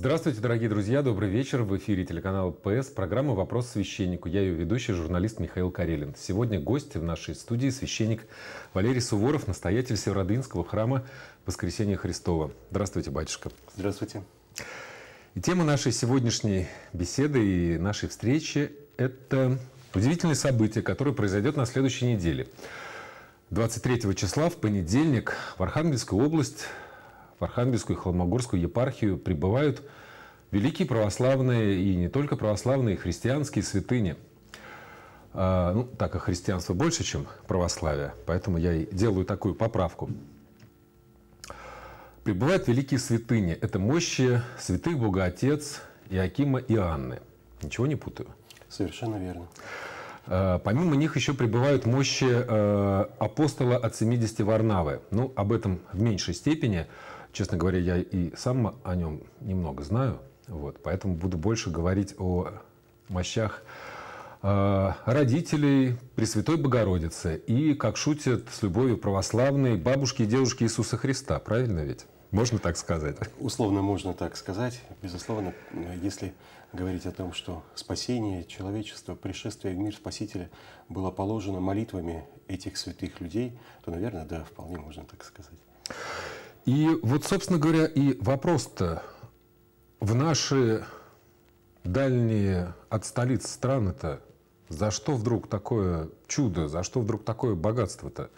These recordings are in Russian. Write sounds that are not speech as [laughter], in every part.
Здравствуйте, дорогие друзья, добрый вечер. В эфире телеканала ПС, программа «Вопрос священнику». Я ее ведущий, журналист Михаил Карелин. Сегодня гость в нашей студии священник Валерий Суворов, настоятель Северодвинского храма Воскресения Христова. Здравствуйте, батюшка. Здравствуйте. И тема нашей сегодняшней беседы и нашей встречи – это удивительное событие, которое произойдет на следующей неделе. 23 числа в понедельник в Архангельскую область в Архангельскую и Холмогорскую епархию прибывают великие православные и не только православные, христианские святыни. А, ну, так как христианство больше, чем православие, поэтому я и делаю такую поправку. Прибывают великие святыни. Это мощи святых Богоотец Иакима и Анны. Ничего не путаю? Совершенно верно. А, помимо них еще прибывают мощи э, апостола от 70 Варнавы. Ну, об этом в меньшей степени. Честно говоря, я и сам о нем немного знаю, вот, поэтому буду больше говорить о мощах э, родителей Пресвятой Богородицы и, как шутят с любовью православные, бабушки и дедушки Иисуса Христа. Правильно ведь? Можно так сказать? Условно можно так сказать. Безусловно, если говорить о том, что спасение человечества, пришествие в мир Спасителя было положено молитвами этих святых людей, то, наверное, да, вполне можно так сказать. И вот, собственно говоря, и вопрос-то в наши дальние от столиц страны-то, за что вдруг такое чудо, за что вдруг такое богатство-то?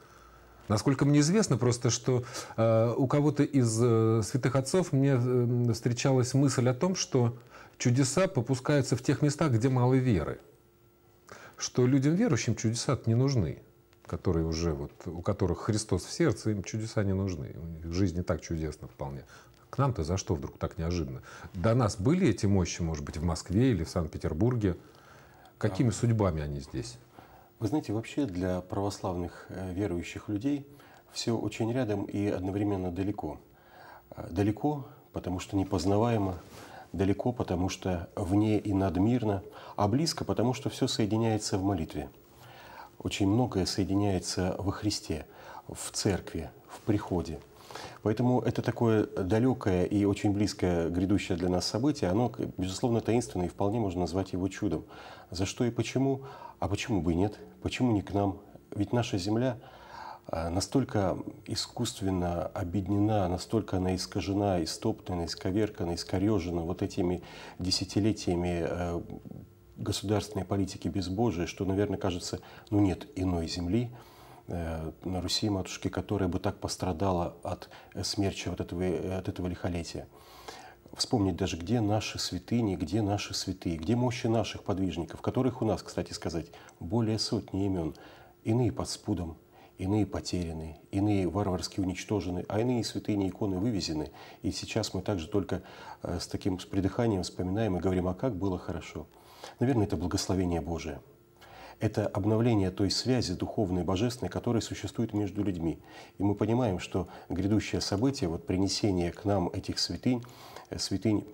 Насколько мне известно, просто что э, у кого-то из э, святых отцов мне э, встречалась мысль о том, что чудеса попускаются в тех местах, где мало веры. Что людям верующим чудеса не нужны которые уже вот, у которых Христос в сердце, им чудеса не нужны. У них жизнь не так чудесна вполне. К нам-то за что вдруг так неожиданно? До нас были эти мощи, может быть, в Москве или в Санкт-Петербурге? Какими судьбами они здесь? Вы знаете, вообще для православных э, верующих людей все очень рядом и одновременно далеко. Э, далеко, потому что непознаваемо, далеко, потому что вне и надмирно, а близко, потому что все соединяется в молитве – очень многое соединяется во Христе, в церкви, в приходе. Поэтому это такое далекое и очень близкое грядущее для нас событие, оно, безусловно, таинственное и вполне можно назвать его чудом. За что и почему? А почему бы и нет? Почему не к нам? Ведь наша Земля а, настолько искусственно обеднена, настолько она искажена, истоптана, исковеркана, искорежена вот этими десятилетиями э, государственной политики безбожие, что, наверное, кажется, ну нет иной земли э, на Руси, матушке, которая бы так пострадала от э, смерчи вот этого, э, от этого лихолетия. Вспомнить даже, где наши святыни, где наши святые, где мощи наших подвижников, которых у нас, кстати сказать, более сотни имен, иные под спудом, иные потеряны, иные варварски уничтожены, а иные святыни иконы вывезены. И сейчас мы также только э, с таким придыханием вспоминаем и говорим, а как было хорошо. Наверное, это благословение Божие. Это обновление той связи духовной, божественной, которая существует между людьми. И мы понимаем, что грядущее событие, вот принесение к нам этих святынь, э, святынь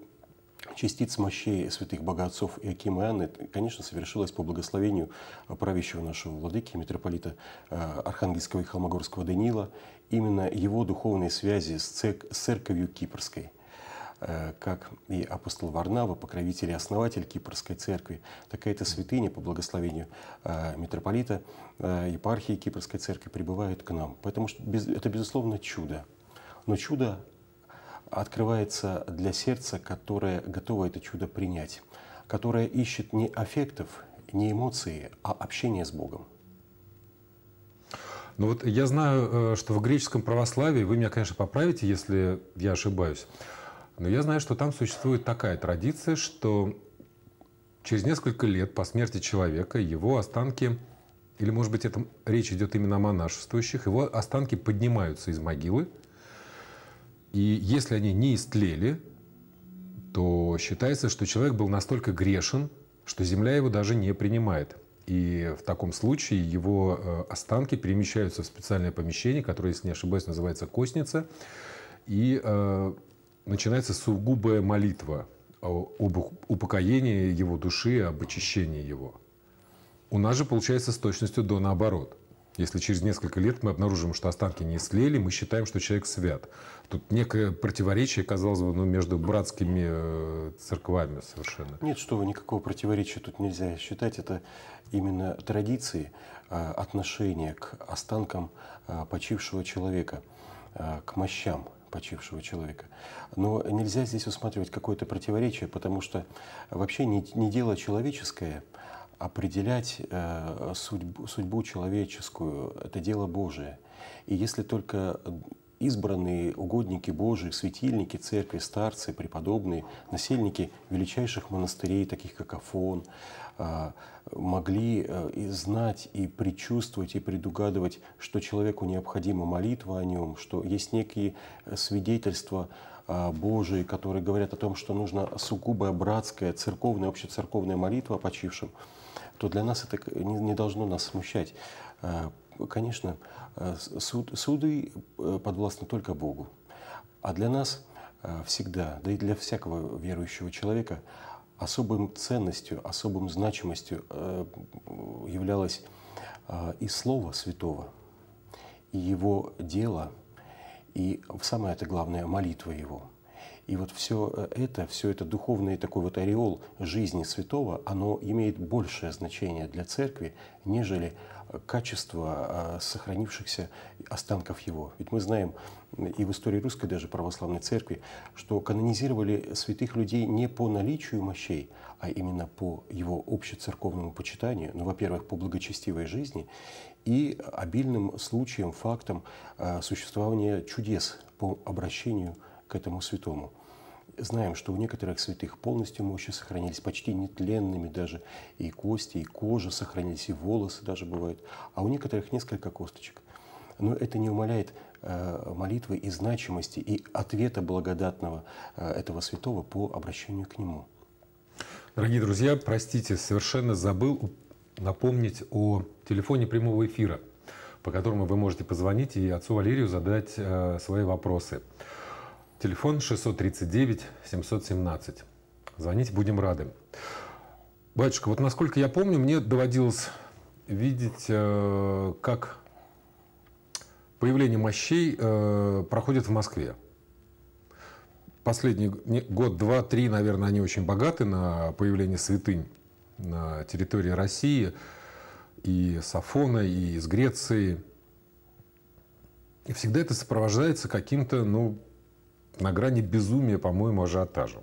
частиц мощей святых богатцов Иакима и Анны, конечно, совершилось по благословению э, правящего нашего владыки, митрополита э, Архангельского и Холмогорского Даниила, именно его духовные связи с, церковью Кипрской. Э, как и апостол Варнава, покровитель и основатель Кипрской церкви, так и эта святыня по благословению э, митрополита э, епархии Кипрской церкви прибывает к нам. Поэтому это, безусловно, чудо. Но чудо открывается для сердца, которое готово это чудо принять, которое ищет не аффектов, не эмоции, а общение с Богом. Ну вот я знаю, что в греческом православии, вы меня, конечно, поправите, если я ошибаюсь, но я знаю, что там существует такая традиция, что через несколько лет по смерти человека его останки, или, может быть, это речь идет именно о монашествующих, его останки поднимаются из могилы, и если они не истлели, то считается, что человек был настолько грешен, что земля его даже не принимает. И в таком случае его э, останки перемещаются в специальное помещение, которое, если не ошибаюсь, называется костница. И э, начинается сугубая молитва об упокоении его души, об очищении его. У нас же получается с точностью до наоборот. Если через несколько лет мы обнаружим, что останки не слели, мы считаем, что человек свят. Тут некое противоречие, казалось бы, ну, между братскими э, церквами совершенно. Нет, что вы, никакого противоречия тут нельзя считать. Это именно традиции э, отношения к останкам э, почившего человека, к мощам – почившего человека. Но нельзя здесь усматривать какое-то противоречие, потому что вообще не, не дело человеческое определять э, судьбу, судьбу человеческую, это дело Божие. И если только избранные угодники Божии, светильники церкви, старцы, преподобные, насельники величайших монастырей, таких как Афон, а, могли э, и знать, и предчувствовать, и предугадывать, что человеку необходима молитва о нем, что есть некие свидетельства а, Божии, которые говорят о том, что нужна сугубая братская, церковная, общецерковная молитва о почившем, то для нас это не должно нас смущать а, Конечно, э, суд, суды э, подвластны только Богу. А для нас э, всегда, да и для всякого верующего человека, особым ценностью, особым значимостью являлось и Слово Святого, и Его дело, и самое это главное – молитва Его. И вот все это, все это духовный такой вот ореол жизни святого, оно имеет большее значение для церкви, нежели качество а, сохранившихся останков его. Ведь мы знаем и в истории русской даже православной церкви, что канонизировали святых людей не по наличию мощей, а именно по его общецерковному почитанию, ну, во-первых, по благочестивой жизни и обильным случаем фактам а, существования чудес по обращению к этому святому знаем, что у некоторых святых полностью мощи сохранились, почти нетленными даже, и кости, и кожа сохранились, и волосы даже бывают, а у некоторых несколько косточек. Но это не умаляет э, молитвы и значимости, и ответа благодатного э, этого святого по обращению к нему. Дорогие друзья, простите, совершенно забыл напомнить о телефоне прямого эфира, по которому вы можете позвонить и отцу Валерию задать э, свои вопросы. Телефон 639-717. Звонить будем рады. Батюшка, вот насколько я помню, мне доводилось видеть, э, как появление мощей э, проходит в Москве. Последний год, два, три, наверное, они очень богаты на появление святынь на территории России и с Афона, и из Греции. И всегда это сопровождается каким-то, ну, на грани безумия, по-моему, ажиотажем.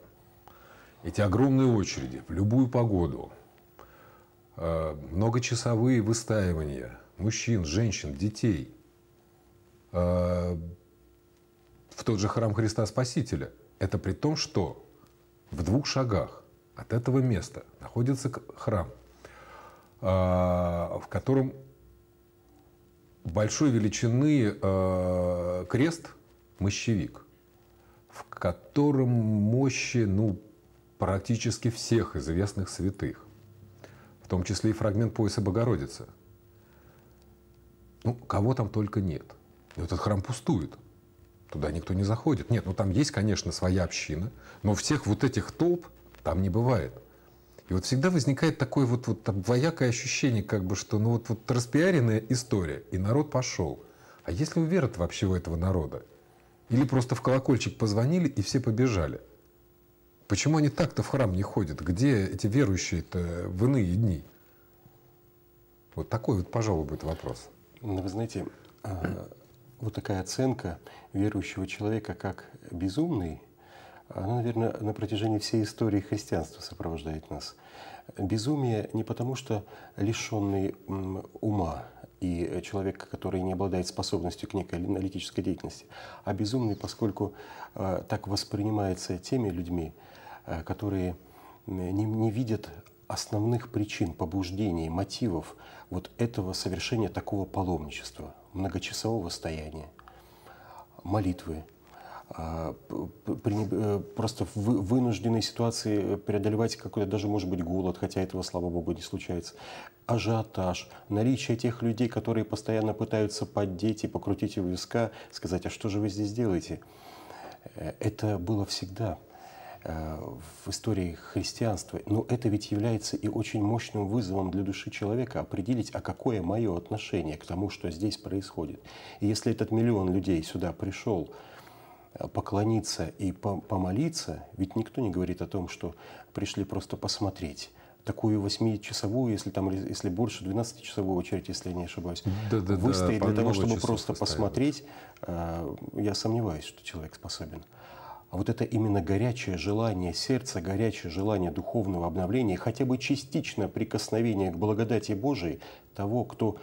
Эти огромные очереди в любую погоду, э, многочасовые выстаивания мужчин, женщин, детей э, в тот же храм Христа Спасителя. Это при том, что в двух шагах от этого места находится храм, э, в котором большой величины крест, мощевик в котором мощи ну, практически всех известных святых, в том числе и фрагмент пояса Богородицы. Ну, кого там только нет. И ну, этот храм пустует. Туда никто не заходит. Нет, ну там есть, конечно, своя община, но всех вот этих толп там не бывает. И вот всегда возникает такое вот, вот двоякое ощущение, как бы, что ну вот, вот распиаренная история, и народ пошел. А если у веры вообще у этого народа? Или просто в колокольчик позвонили и все побежали? Почему они так-то в храм не ходят? Где эти верующие-то в иные дни? Вот такой вот, пожалуй, будет вопрос. Ну, вы знаете, а, вот такая оценка верующего человека как безумный, она, наверное, на протяжении всей истории христианства сопровождает нас. Безумие не потому, что лишенный ума, и э, человек, который не обладает способностью к некой аналитической деятельности, а безумный, поскольку э, так воспринимается теми людьми, э, которые не, не видят основных причин, побуждений, мотивов вот этого совершения такого паломничества, многочасового стояния, молитвы, а, э, просто в вынужденной ситуации преодолевать какой-то даже, может быть, голод, хотя этого, слава богу, не случается, ажиотаж, наличие тех людей, которые постоянно пытаются поддеть и покрутить у виска, сказать, а что же вы здесь делаете? Э, это было всегда э, в истории христианства. Но это ведь является и очень мощным вызовом для души человека определить, а какое мое отношение к тому, что здесь происходит. И если этот миллион людей сюда пришел, Э, поклониться и помолиться, ведь никто не говорит о том, что пришли просто посмотреть такую восьмичасовую, если там, если больше 12-часовую очередь, если я не ошибаюсь, да, да, выстоять да, для того, чтобы просто посмотреть, э, я сомневаюсь, что человек способен. А вот это именно горячее желание сердца, горячее желание духовного обновления, хотя бы частично прикосновение к благодати Божией того, кто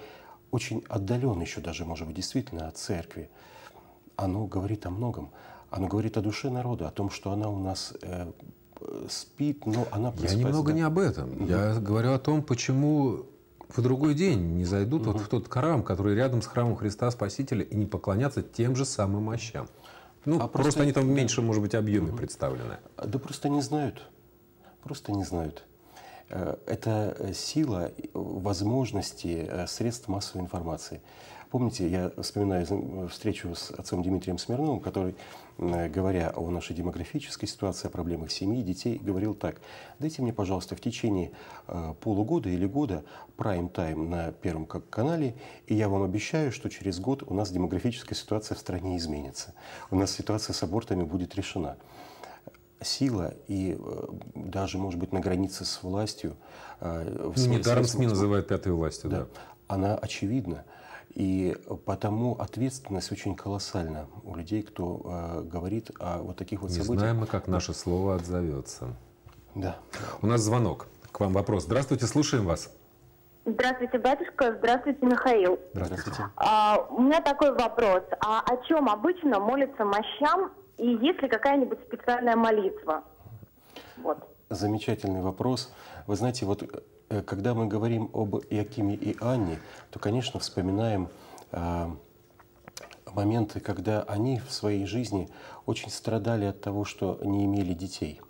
очень отдален еще даже, может быть, действительно от церкви, оно говорит о многом. Оно говорит о душе народа, о том, что она у нас э, спит, но она просыпается. Я немного да? не об этом. mm Я говорю о том, почему в другой день не зайдут mm вот в тот храм, который рядом с храмом Христа Спасителя, и не поклонятся тем же самым мощам. Ну, а просто, просто они там в меньшем, может быть, объеме mm представлены. А, да просто не знают. Просто не знают. Э, это э, сила э, возможности средств массовой информации. Помните, я вспоминаю э, встречу с отцом Дмитрием Смирновым, который, э, говоря о нашей демографической ситуации, о проблемах семьи, детей, говорил так. Дайте мне, пожалуйста, в течение э, полугода или года прайм-тайм на Первом канале, и я вам обещаю, что через год у нас демографическая ситуация в стране изменится. У нас ситуация с абортами будет решена сила и даже, может быть, на границе с властью. Недаром ну, СМИ называют пятой властью, да. да. Она очевидна. И потому ответственность очень колоссальна у людей, кто э, говорит о вот таких вот Не событиях. Не знаем мы, как наше слово отзовется. Да. У нас звонок. К вам вопрос. Здравствуйте, слушаем вас. Здравствуйте, батюшка. Здравствуйте, Михаил. Здравствуйте. А, у меня такой вопрос. А о чем обычно молятся мощам и есть ли какая-нибудь специальная молитва? Вот. Замечательный вопрос. Вы знаете, вот Э, когда мы говорим об Иакиме и Анне, то, конечно, вспоминаем э, моменты, когда они в своей жизни очень страдали от того, что не имели детей.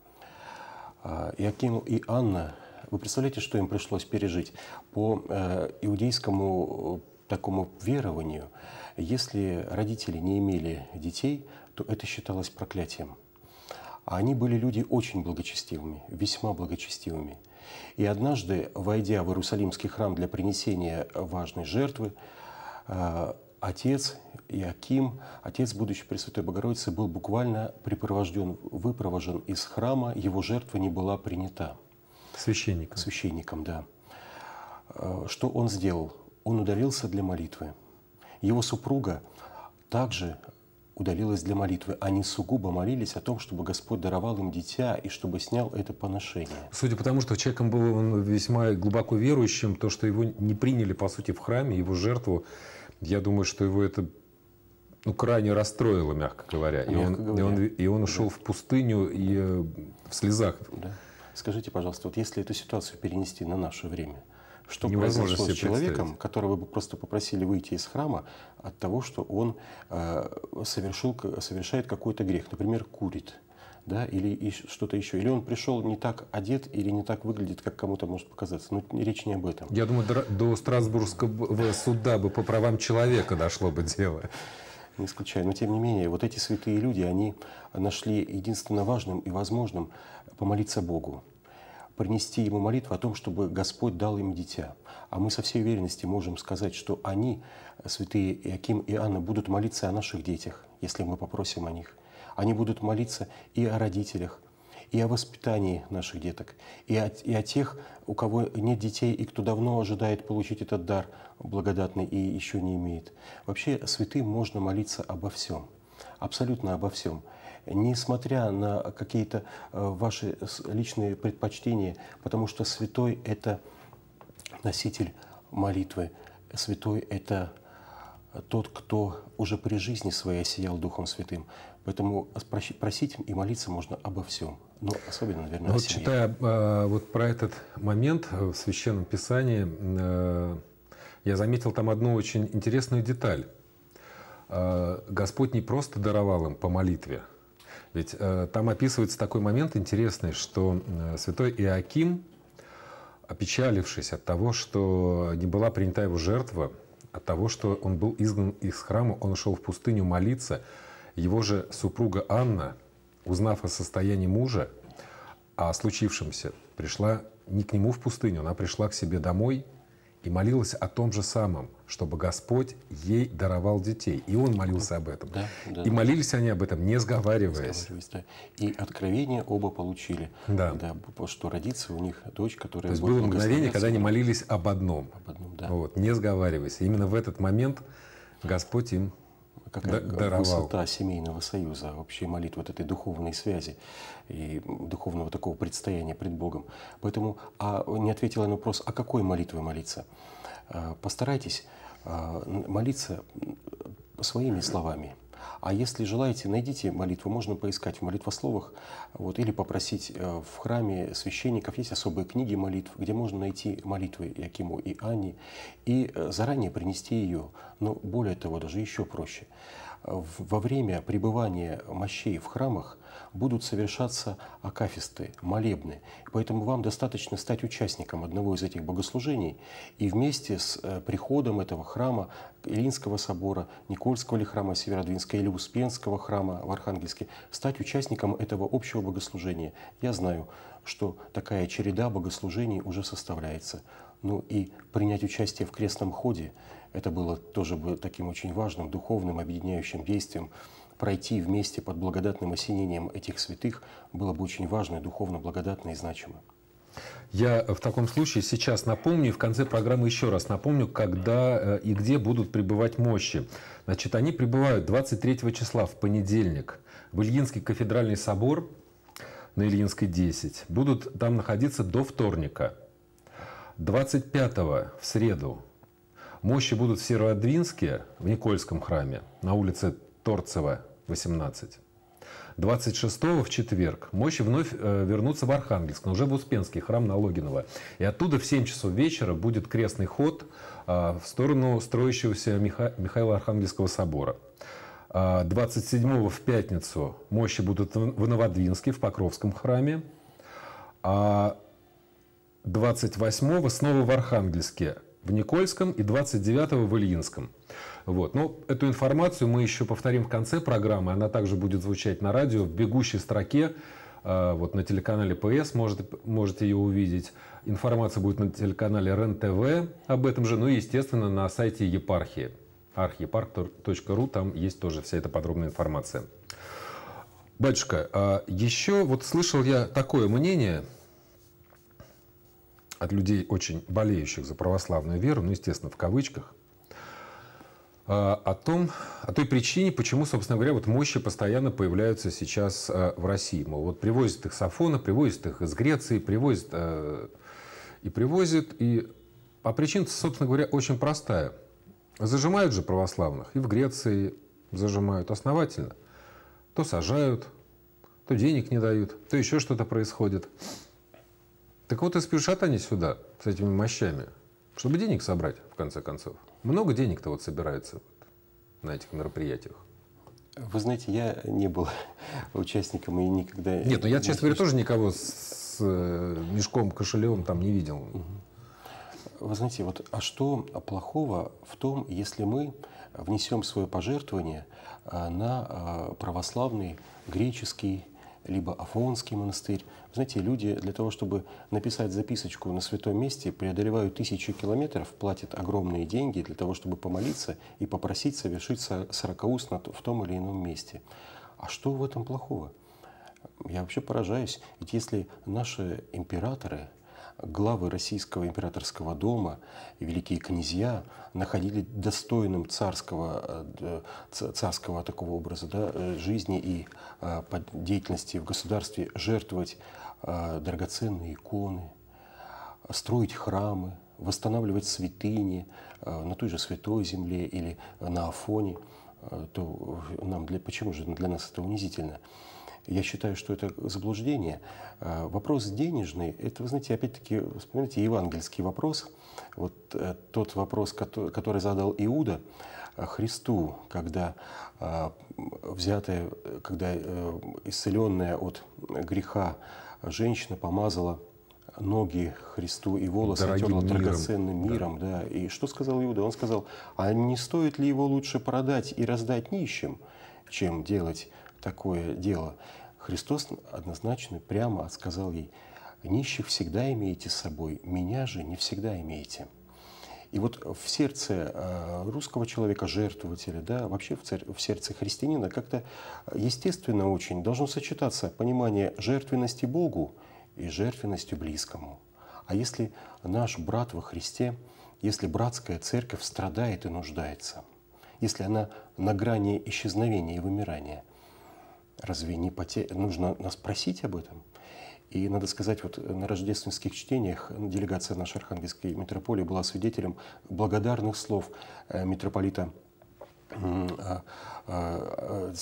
Э, Иаким и Анна, вы представляете, что им пришлось пережить? По иудейскому такому верованию, если родители не имели детей, то это считалось проклятием. А они были люди очень благочестивыми, весьма благочестивыми – и однажды, войдя в Иерусалимский храм для принесения важной жертвы, э, отец Иаким, отец будущей Пресвятой Богородицы, был буквально припровожден, выпровожен из храма, его жертва не была принята. Священником. Священником, да. Э, что он сделал? Он удалился для молитвы. Его супруга также удалилась для молитвы. Они сугубо молились о том, чтобы Господь даровал им дитя и чтобы снял это поношение. Судя по тому, что человеком был он весьма глубоко верующим, то, что его не приняли, по сути, в храме, его жертву, я думаю, что его это ну, крайне расстроило, мягко говоря. Мягко и, он, говоря. И, он, и он ушел да. в пустыню и э, в слезах. Да. Скажите, пожалуйста, вот если эту ситуацию перенести на наше время, что произошло с человеком, которого бы просто попросили выйти из храма от того, что он э, совершил, совершает какой-то грех, например, курит да, или что-то еще. Или он пришел не так одет или не так выглядит, как кому-то может показаться. Но ну, речь не об этом. Я думаю, до, до Страсбургского суда бы по правам человека дошло бы дело. Не исключаю. Но тем не менее, вот эти святые люди, они нашли единственно важным и возможным помолиться Богу принести ему молитву о том, чтобы Господь дал им дитя. А мы со всей уверенностью можем сказать, что они, святые Иаким и Анна, будут молиться о наших детях, если мы попросим о них. Они будут молиться и о родителях, и о воспитании наших деток, и о, и о тех, у кого нет детей и кто давно ожидает получить этот дар благодатный и еще не имеет. Вообще святым можно молиться обо всем, абсолютно обо всем – несмотря на какие-то э, ваши личные предпочтения, потому что святой – это носитель молитвы, святой – это тот, кто уже при жизни своей сиял Духом Святым. Поэтому просить и молиться можно обо всем, но особенно, наверное, но о вот ну, семье. Читая а, вот про этот момент э, в Священном Писании, э, я заметил там одну очень интересную деталь. Господь не просто даровал им по молитве – ведь э, там описывается такой момент интересный, что э, святой Иаким, опечалившись от того, что не была принята его жертва, от того, что он был изгнан из храма, он ушел в пустыню молиться. Его же супруга Анна, узнав о состоянии мужа, о случившемся, пришла не к нему в пустыню, она пришла к себе домой – и молилась о том же самом, чтобы Господь ей даровал детей. И он молился об этом. Да, да, и да. молились они об этом, не сговариваясь. сговариваясь да. И откровение оба получили. Да. да. Что родится у них дочь, которая... То есть было мгновение, когда они молились об одном. Об одном да. вот, не сговариваясь. И именно в этот момент Господь им какая даровал. высота семейного союза, вообще молитвы вот этой духовной связи и духовного такого предстояния пред Богом. Поэтому а не ответила на вопрос, а какой молитвой молиться? А, постарайтесь а, молиться своими словами – а если желаете, найдите молитву, можно поискать в молитвословах вот, или попросить э, в храме священников. Есть особые книги молитв, где можно найти молитвы Якиму и Ани и э, заранее принести ее. Но более того, даже еще проще. Э, во время пребывания мощей в храмах будут совершаться акафисты, молебны. Поэтому вам достаточно стать участником одного из этих богослужений и вместе с э, приходом этого храма Илинского собора, Никольского ли храма Северодвинска или Успенского храма в Архангельске стать участником этого общего богослужения. Я знаю, что такая череда богослужений уже составляется. Ну и принять участие в крестном ходе, это было тоже таким очень важным, духовным, объединяющим действием пройти вместе под благодатным осенением этих святых было бы очень важно, духовно благодатно и значимо. Я э, в таком случае сейчас напомню, и в конце программы еще раз напомню, когда э, и где будут пребывать мощи. Значит, они прибывают 23 числа в понедельник в Ильинский кафедральный собор на Ильинской 10. Будут там находиться до вторника. 25 в среду мощи будут в Северодвинске, в Никольском храме, на улице Торцева, 18. 26 в четверг мощи вновь э, вернутся в Архангельск, но уже в Успенский храм Налогинова. И оттуда в 7 часов вечера будет крестный ход э, в сторону строящегося Миха... Михаила Архангельского собора. 27 э, в пятницу мощи будут в Новодвинске, в Покровском храме. А 28 снова в Архангельске, в Никольском и 29 в Ильинском. Вот. Но ну, эту информацию мы еще повторим в конце программы. Она также будет звучать на радио в бегущей строке. Э, вот на телеканале ПС можете, можете ее увидеть. Информация будет на телеканале РЕН-ТВ об этом же. Ну и, естественно, на сайте епархии. archiepark.ru. Там есть тоже вся эта подробная информация. Батюшка, а еще вот слышал я такое мнение от людей, очень болеющих за православную веру, ну, естественно, в кавычках, а, о том, о той причине, почему, собственно говоря, вот мощи постоянно появляются сейчас а, в России. Мол, вот привозят их с Афона, привозят их из Греции, привозят а, и привозят. И... А причина, собственно говоря, очень простая. Зажимают же православных. И в Греции зажимают основательно. То сажают, то денег не дают, то еще что-то происходит. Так вот и спешат они сюда с этими мощами – чтобы денег собрать, в конце концов. Много денег-то вот собирается вот на этих мероприятиях. Вы знаете, я не был [laughs] участником и никогда... Нет, ну я, честно говоря, тоже никого с э, мешком, кошелем там не видел. Вы знаете, вот а что плохого в том, если мы внесем свое пожертвование а, на а, православный греческий либо Афонский монастырь. Вы знаете, люди для того, чтобы написать записочку на святом месте, преодолевают тысячи километров, платят огромные деньги для того, чтобы помолиться и попросить совершить сорокауст в том или ином месте. А что в этом плохого? Я вообще поражаюсь, ведь если наши императоры, главы российского императорского дома и великие князья находили достойным царского, э, царского такого образа да, э, жизни и э, деятельности в государстве жертвовать драгоценные иконы, строить храмы, восстанавливать святыни на той же Святой Земле или на Афоне, то нам для, почему же для нас это унизительно? Я считаю, что это заблуждение. Э, вопрос денежный, это, вы знаете, опять-таки, вспомните евангельский вопрос, вот э, тот вопрос, который задал Иуда э, Христу, когда взятая, когда исцеленная от греха женщина помазала ноги Христу и волосы Дорогим отерла драгоценным миром. миром да. да. И что сказал Иуда? Он сказал, а не стоит ли его лучше продать и раздать нищим, чем делать такое дело. Христос однозначно прямо сказал ей, «Нищих всегда имеете с собой, меня же не всегда имеете». И вот в сердце э, русского человека, жертвователя, да, вообще в, цер- в сердце христианина как-то естественно очень должно сочетаться понимание жертвенности Богу и жертвенностью близкому. А если наш брат во Христе, если братская церковь страдает и нуждается, если она на грани исчезновения и вымирания, Разве не поте... нужно нас просить об этом? И надо сказать, вот на рождественских чтениях делегация нашей Архангельской митрополии была свидетелем благодарных слов э, митрополита э, э,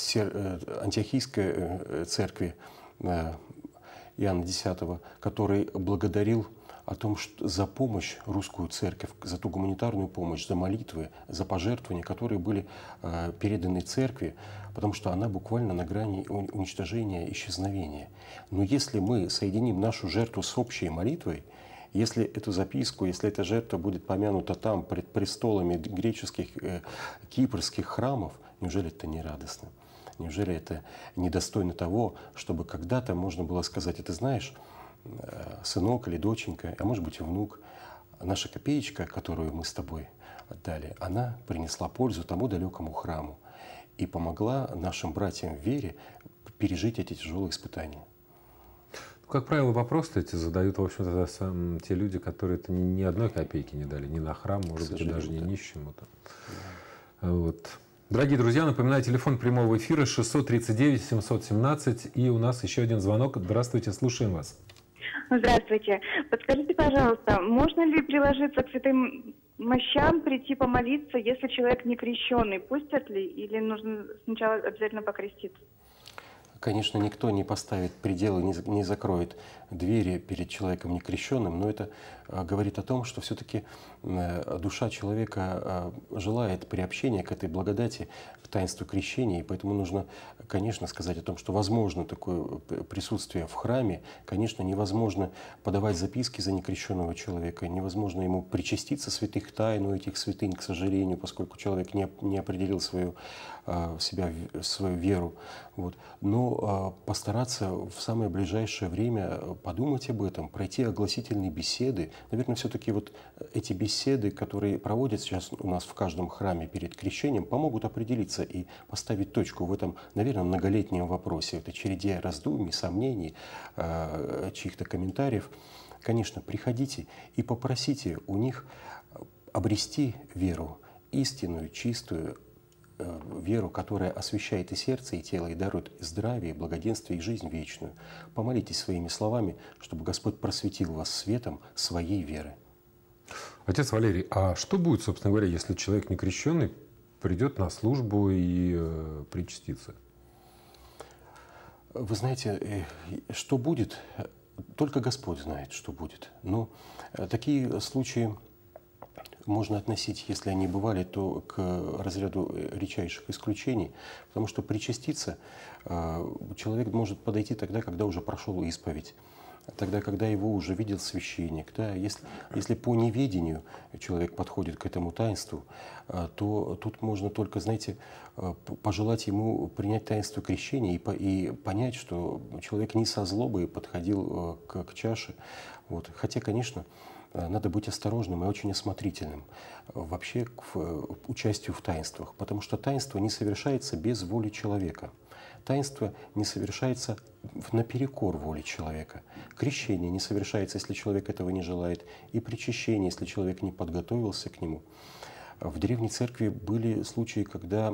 Антиохийской церкви Иоанна X, который благодарил о том, что за помощь русскую церковь, за ту гуманитарную помощь, за молитвы, за пожертвования, которые были э, переданы церкви, потому что она буквально на грани уничтожения, исчезновения. Но если мы соединим нашу жертву с общей молитвой, если эту записку, если эта жертва будет помянута там, пред престолами греческих, э, кипрских храмов, неужели это не радостно? Неужели это недостойно того, чтобы когда-то можно было сказать, и «А ты знаешь, Э, сынок или доченька, а может быть и внук, наша копеечка, которую мы с тобой отдали, она принесла пользу тому далекому храму и помогла нашим братьям в вере пережить эти тяжелые испытания. Ну, как правило, вопросы эти задают, в общем-то, сам, те люди, которые это ни, одной копейки не дали, ни на храм, может быть, даже не да. нищему. Да. Вот. Дорогие друзья, напоминаю, телефон прямого эфира 639-717, и у нас еще один звонок. Здравствуйте, слушаем вас. Здравствуйте. Подскажите, пожалуйста, можно ли приложиться к святым мощам, прийти помолиться, если человек не крещенный? Пустят ли или нужно сначала обязательно покреститься? Конечно, никто не поставит пределы, не закроет двери перед человеком некрещенным, но это а, говорит о том, что все-таки э, душа человека а, желает приобщения к этой благодати, к таинству крещения, и поэтому нужно конечно, сказать о том, что возможно такое э, присутствие в храме, конечно, невозможно подавать записки за некрещенного человека, невозможно ему причаститься святых тайн у этих святынь, к сожалению, поскольку человек не, не определил свою, а, себя, свою веру. Вот. Но а, постараться в самое ближайшее время э, подумать об этом, пройти огласительные беседы. Наверное, все-таки вот э, эти беседы, которые проводят сейчас у нас в каждом храме перед крещением, помогут определиться и поставить точку в этом, наверное, наверное, многолетнем вопросе, это череде раздумий, сомнений, э, чьих-то комментариев, конечно, приходите и попросите у них обрести веру, истинную, чистую, э, веру, которая освещает и сердце, и тело, и дарует здравие, благоденствие и жизнь вечную. Помолитесь своими словами, чтобы Господь просветил вас светом своей веры. Отец Валерий, а что будет, собственно говоря, если человек не крещенный придет на службу и э, причастится? Вы знаете, э, что будет, только Господь знает, что будет. Но э, такие случаи можно относить, если они бывали, то к разряду э, редчайших исключений, потому что причаститься человек может подойти тогда, когда уже прошел исповедь тогда, когда его уже видел священник. Да? Если, если по неведению человек подходит к этому таинству, э, то тут можно только, знаете, э, пожелать ему принять таинство крещения и, и понять, что человек не со злобой подходил э, к, к чаше. Вот. Хотя, конечно, надо быть осторожным и очень осмотрительным вообще к участию в таинствах, потому что таинство не совершается без воли человека – Таинство не совершается наперекор воли человека. Крещение не совершается, если человек этого не желает, и причащение, если человек не подготовился к нему. В древней церкви были случаи, когда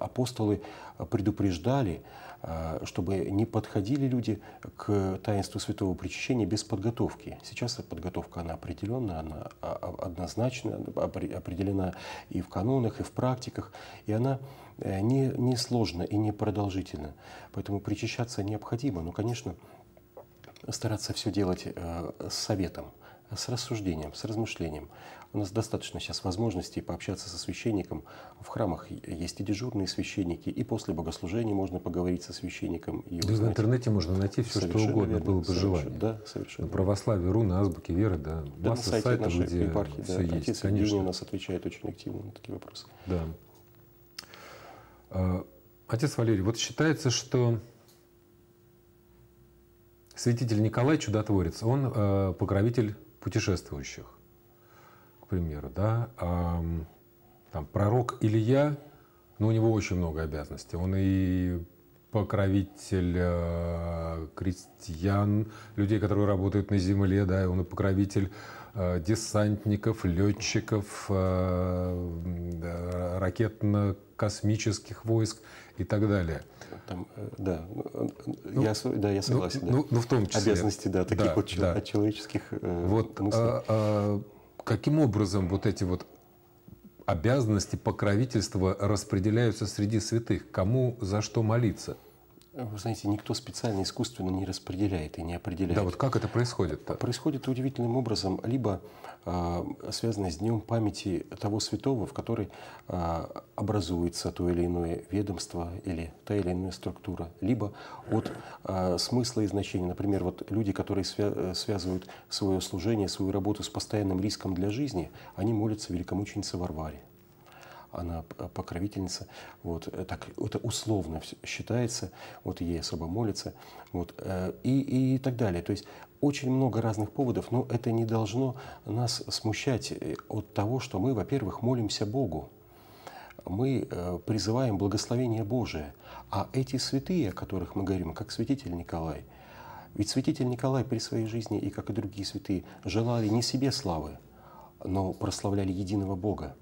апостолы предупреждали, э, чтобы не подходили люди к таинству святого причащения без подготовки. Сейчас подготовка, она определенная, она а, а, однозначно определена и в канонах, и в практиках, и она э, не, не сложна и не продолжительна. Поэтому причащаться необходимо, но, конечно, стараться все делать э, с советом, с рассуждением, с размышлением. У нас достаточно сейчас возможностей пообщаться со священником. В храмах есть и дежурные священники, и после богослужения можно поговорить со священником. И да в интернете можно найти все, что угодно, верно, было бы желание. Да, совершенно. На ну, православие, руны, азбуки, веры, да. да масса на сайте сайтов, нашей где епархии, все есть, конечно. у нас отвечает очень активно на такие вопросы. Да. А, отец Валерий, вот считается, что святитель Николай чудотворец, он а, покровитель путешествующих примеру, да, там пророк Илья, но ну, у него очень много обязанностей. Он и покровитель э, крестьян, людей, которые работают на земле, да, он и покровитель э, десантников, летчиков, э, ракетно-космических войск и так далее. Там, да, ну, я, да, я ну, согласен. Ну, да. ну, ну в том числе. Обязанности, да, таких да, вот да. человеческих э, вот, мыслей. А, а, каким образом вот эти вот обязанности покровительства распределяются среди святых? Кому за что молиться? Э, вы знаете, никто специально искусственно не распределяет и не определяет. Да, вот как это происходит? -то? Происходит удивительным образом, либо э, связано с днем памяти того святого, в который э, образуется то или иное ведомство или та или иная структура, либо от э, смысла и значения. Например, вот люди, которые свя э, связывают свое служение, свою работу с постоянным риском для жизни, они молятся великомученице Варваре она э, покровительница, вот, э, так, это условно считается, вот ей особо молится, вот, э, и, и так далее. То есть очень много разных поводов, но это не должно нас смущать от того, что мы, во-первых, молимся Богу, мы призываем благословение Божие, а эти святые, о которых мы говорим, как святитель Николай, ведь святитель Николай при своей жизни и, как и другие святые, желали не себе славы, но прославляли единого Бога.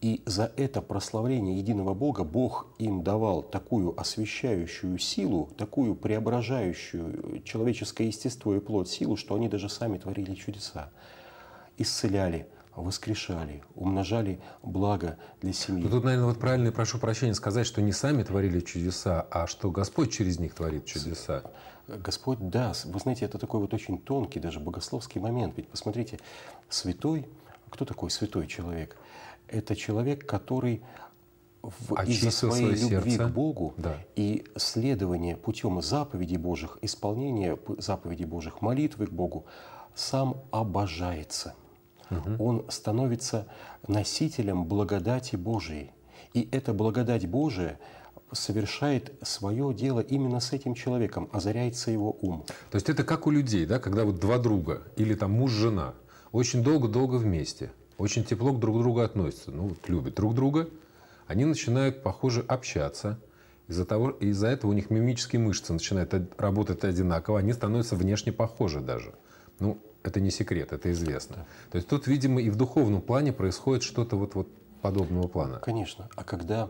И за это прославление единого Бога Бог им давал такую освещающую силу, такую преображающую человеческое естество и плод силу, что они даже сами творили чудеса, исцеляли, воскрешали, умножали благо для семьи. Ну, тут, наверное, вот правильно, прошу прощения, сказать, что не сами творили чудеса, а что Господь через них творит чудеса. Господь, да, вы знаете, это такой вот очень тонкий, даже богословский момент. Ведь посмотрите, святой, кто такой святой человек – это человек, который в, из-за своей свое любви сердце. к Богу да. и следование путем заповедей Божьих, исполнения заповедей Божьих, молитвы к Богу, сам обожается. Угу. Он становится носителем благодати Божией. И эта благодать Божия совершает свое дело именно с этим человеком, озаряется его ум. То есть это как у людей, да, когда вот два друга или там муж-жена очень долго-долго вместе – очень тепло друг к друг другу относятся, ну, вот, любят друг друга, они начинают, похоже, общаться. Из-за, того, из-за этого у них мимические мышцы начинают работать одинаково, они становятся внешне похожи даже. Ну, это не секрет, это известно. То есть тут, видимо, и в духовном плане происходит что-то вот, вот подобного плана. Конечно. А когда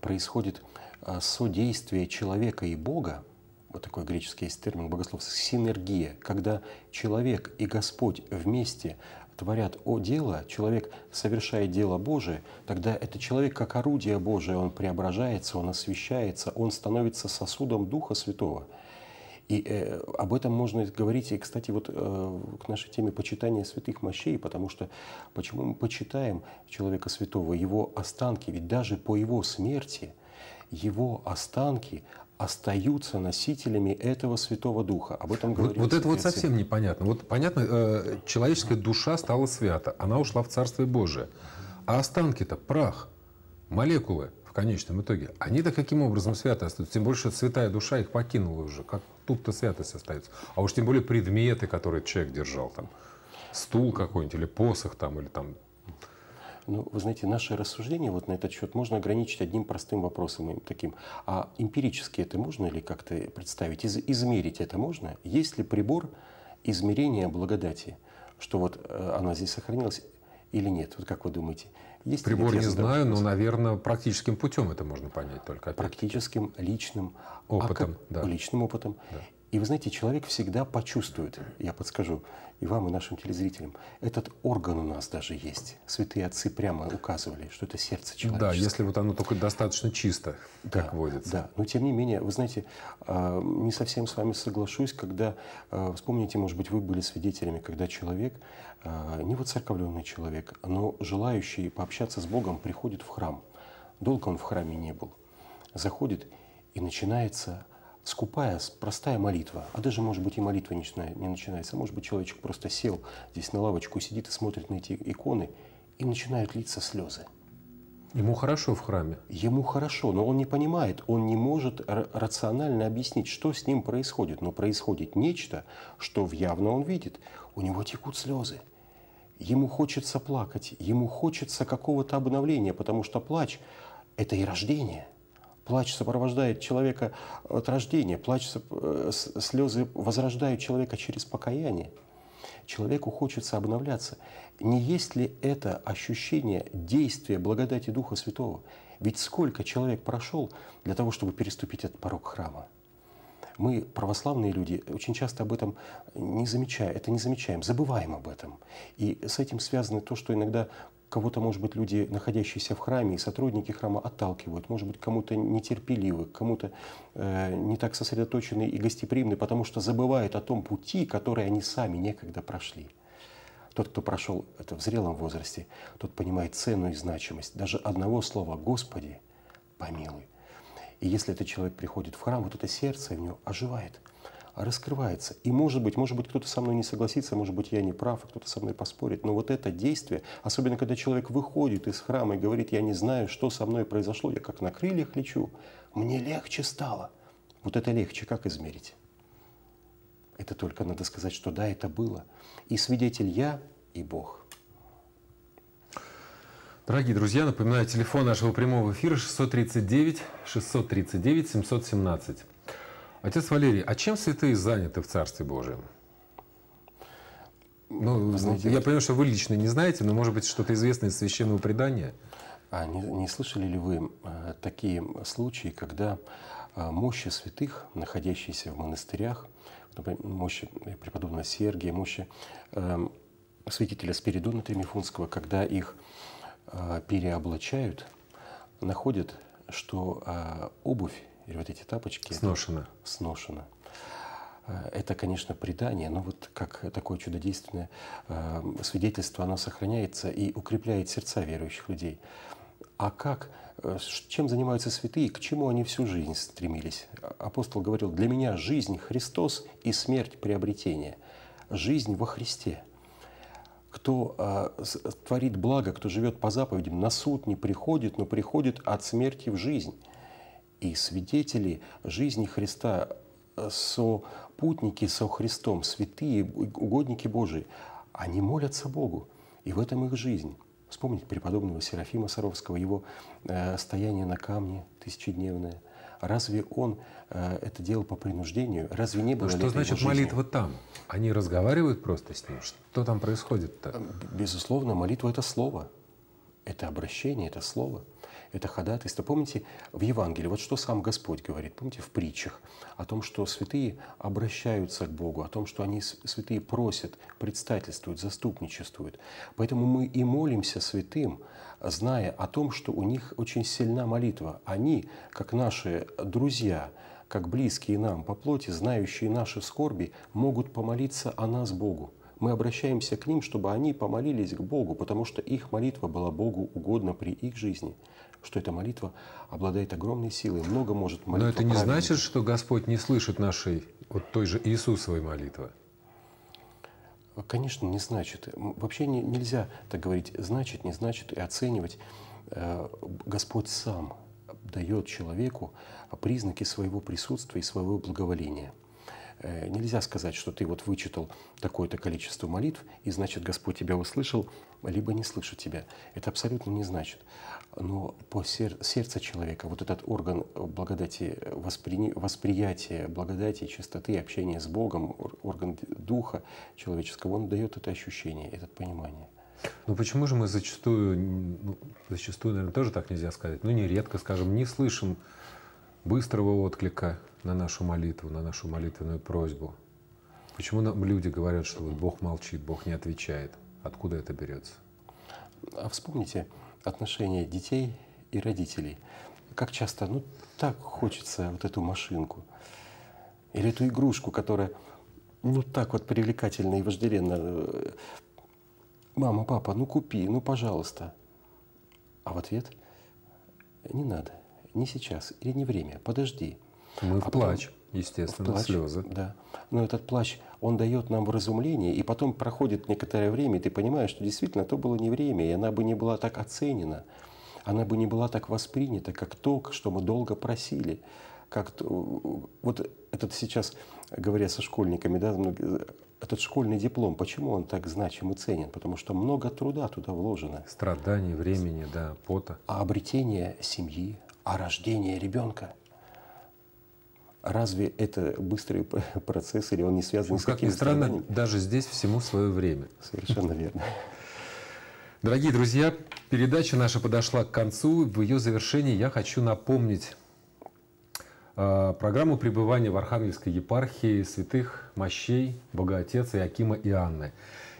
происходит а, содействие человека и Бога, вот такой греческий есть термин богословский, синергия, когда человек и Господь вместе творят о дело, человек совершает дело Божие, тогда это человек как орудие Божие, он преображается, он освещается, он становится сосудом Духа Святого. И э, об этом можно говорить, и, кстати, вот э, к нашей теме почитания святых мощей, потому что почему мы почитаем человека святого, его останки, ведь даже по его смерти его останки остаются носителями этого Святого Духа. Об этом говорит. Вот, вот это вот совсем непонятно. Вот понятно, э, человеческая душа стала свята, она ушла в Царствие Божие. А останки-то прах, молекулы в конечном итоге. Они-то каким образом святы остаются? Тем более, что святая душа их покинула уже. Как тут-то святость остается? А уж тем более предметы, которые человек держал там. Стул какой-нибудь или посох там, или там ну, вы знаете, наше рассуждение вот на этот счет можно ограничить одним простым вопросом таким. А эмпирически это можно ли как-то представить? Из, измерить это можно? Есть ли прибор измерения благодати? Что вот э, она здесь сохранилась или нет? Вот как вы думаете? Есть Прибор не знаю, но, наверное, практическим путем это можно понять только. Практическим, личным а опытом. А как, да. Личным опытом. Да. И вы знаете, человек всегда почувствует, я подскажу и вам, и нашим телезрителям, этот орган у нас даже есть. Святые отцы прямо указывали, что это сердце человека. Да, если вот оно только достаточно чисто, да, как водится. Да, но тем не менее, вы знаете, а, не совсем с вами соглашусь, когда, а, вспомните, может быть, вы были свидетелями, когда человек, а, не воцерковленный человек, но желающий пообщаться с Богом приходит в храм. Долго он в храме не был. Заходит, и начинается скупая, простая молитва, а даже, может быть, и молитва не, начинается, может быть, человечек просто сел здесь на лавочку, сидит и смотрит на эти иконы, и начинают литься слезы. Ему хорошо в храме. Ему хорошо, но он не понимает, он не может рационально объяснить, что с ним происходит. Но происходит нечто, что явно он видит. У него текут слезы. Ему хочется плакать, ему хочется какого-то обновления, потому что плач – это и рождение – Плач сопровождает человека от рождения, плач, э, слезы возрождают человека через покаяние. Человеку хочется обновляться. Не есть ли это ощущение действия благодати Духа Святого? Ведь сколько человек прошел для того, чтобы переступить этот порог храма? мы, православные люди, очень часто об этом не замечаем, это не замечаем, забываем об этом. И с этим связано то, что иногда Кого-то, может быть, люди, находящиеся в храме, и сотрудники храма отталкивают. Может быть, кому-то нетерпеливы, кому-то э, не так сосредоточены и гостеприимны, потому что забывают о том пути, который они сами некогда прошли. Тот, кто прошел это в зрелом возрасте, тот понимает цену и значимость. Даже одного слова «Господи, помилуй». И если этот человек приходит в храм, вот это сердце в него оживает – раскрывается. И может быть, может быть, кто-то со мной не согласится, может быть, я не прав, и кто-то со мной поспорит. Но вот это действие, особенно когда человек выходит из храма и говорит, я не знаю, что со мной произошло, я как на крыльях лечу, мне легче стало. Вот это легче как измерить? Это только надо сказать, что да, это было. И свидетель я, и Бог. Дорогие друзья, напоминаю, телефон нашего прямого эфира 639 639 717. Отец Валерий, а чем святые заняты в Царстве Божьем? Ну, ну знаете, я понимаю, что вы лично не знаете, но, может быть, что-то известное из священного предания? А не, не слышали ли вы э, такие случаи, когда э, мощи святых, находящиеся в монастырях, например, мощи преподобного Сергия, мощи э, святителя Спиридона Тремифунского, когда их э, переоблачают, находят, что э, обувь или вот эти тапочки. Сношено. Сношено. Э, это, конечно, предание, но вот как такое чудодейственное э, свидетельство, оно сохраняется и укрепляет сердца верующих людей. А как, э, чем занимаются святые, к чему они всю жизнь стремились? Апостол говорил, для меня жизнь – Христос и смерть – приобретение. Жизнь во Христе. Кто э, творит благо, кто живет по заповедям, на суд не приходит, но приходит от смерти в жизнь – и свидетели жизни Христа, э, сопутники со Христом, святые, угодники Божии, они молятся Богу, и в этом их жизнь. Вспомнить преподобного Серафима Саровского, его э, стояние на камне тысячедневное. Разве он э, это делал по принуждению? Разве не было? Ну, что значит молитва там? Они разговаривают просто с ним. Что там происходит-то? Э, безусловно, молитва это слово, это обращение, это слово это ходатайство. Помните, в Евангелии, вот что сам Господь говорит, помните, в притчах, о том, что святые обращаются к Богу, о том, что они, святые, просят, предстательствуют, заступничествуют. Поэтому мы и молимся святым, зная о том, что у них очень сильна молитва. Они, как наши друзья, как близкие нам по плоти, знающие наши скорби, могут помолиться о нас Богу мы обращаемся к ним, чтобы они помолились к Богу, потому что их молитва была Богу угодна при их жизни, что эта молитва обладает огромной силой, много может молитва. Но это не правильной. значит, что Господь не слышит нашей, вот той же Иисусовой молитвы. Конечно, не значит. Вообще не, нельзя так говорить, значит, не значит, и оценивать. Э, Господь сам дает человеку признаки своего присутствия и своего благоволения – Э, нельзя сказать, что ты вот вычитал такое-то количество молитв, и значит Господь тебя услышал, либо не слышит тебя. Это абсолютно не значит. Но по сер сердце человека, вот этот орган благодати, э, воспри восприятия благодати, чистоты, общения с Богом, орган духа человеческого, он дает это ощущение, это понимание. Но ну, почему же мы зачастую, ну, зачастую, наверное, тоже так нельзя сказать, но ну, нередко, скажем, не слышим быстрого отклика на нашу молитву, на нашу молитвенную просьбу. Почему нам люди говорят, что вот Бог молчит, Бог не отвечает? Откуда это берется? А вспомните отношения детей и родителей. Как часто, ну, так хочется вот эту машинку или эту игрушку, которая, ну, так вот привлекательно и вожделенно. Э, Мама, папа, ну купи, ну, пожалуйста. А в ответ не надо – не сейчас или не время, подожди. Мы ну а в плач, потом, естественно, в плач, слезы. Да. Но этот плач, он дает нам разумление, и потом проходит некоторое время, и ты понимаешь, что действительно то было не время, и она бы не была так оценена, она бы не была так воспринята, как то, что мы долго просили. Как то, вот этот сейчас, говоря со школьниками, да, этот школьный диплом, почему он так значим и ценен? Потому что много труда туда вложено. Страданий, времени, да, пота. А обретение семьи, а рождение ребенка. Разве это быстрый процесс или он не связан ну, с каким-то... Как ни странно, даже здесь всему свое время. Совершенно верно. Дорогие друзья, передача наша подошла к концу. В ее завершении я хочу напомнить а, программу пребывания в Архангельской епархии святых мощей Богоотеца Иакима и Анны.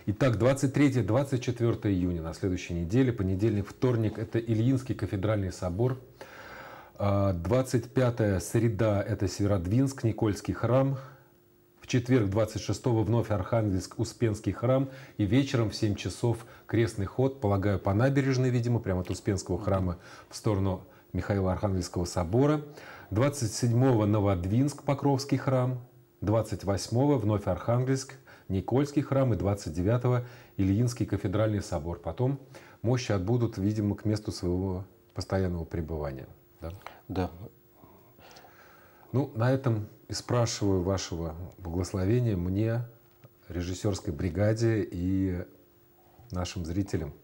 Итак, 23-24 июня на следующей неделе, понедельник, вторник, это Ильинский кафедральный собор – 25 а, среда – это Северодвинск, Никольский храм. В четверг 26-го вновь Архангельск, Успенский храм. И вечером в 7 часов крестный ход, полагаю, по набережной, видимо, прямо от Успенского храма в сторону Михаила Архангельского собора. 27-го Новодвинск, Покровский храм. 28-го вновь Архангельск, Никольский храм. И 29-го Ильинский кафедральный собор. Потом мощи отбудут, видимо, к месту своего постоянного пребывания. Да? Да. Ну, на этом и спрашиваю вашего благословения мне, режиссерской бригаде и нашим зрителям.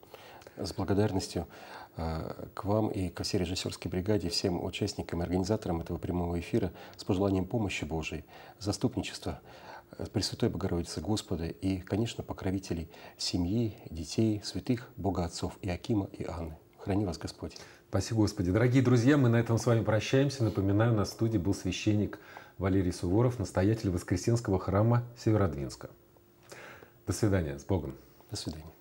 С благодарностью э, к вам и ко всей режиссерской бригаде, всем участникам и организаторам этого прямого эфира с пожеланием помощи Божией, заступничества э, Пресвятой Богородицы Господа и, конечно, покровителей семьи, детей, святых, Бога Отцов Акима и Анны. Храни вас Господь. Спасибо, Господи. Дорогие друзья, мы на этом с вами прощаемся. Напоминаю, на студии был священник Валерий Суворов, настоятель Воскресенского храма Северодвинска. До свидания. С Богом. До свидания.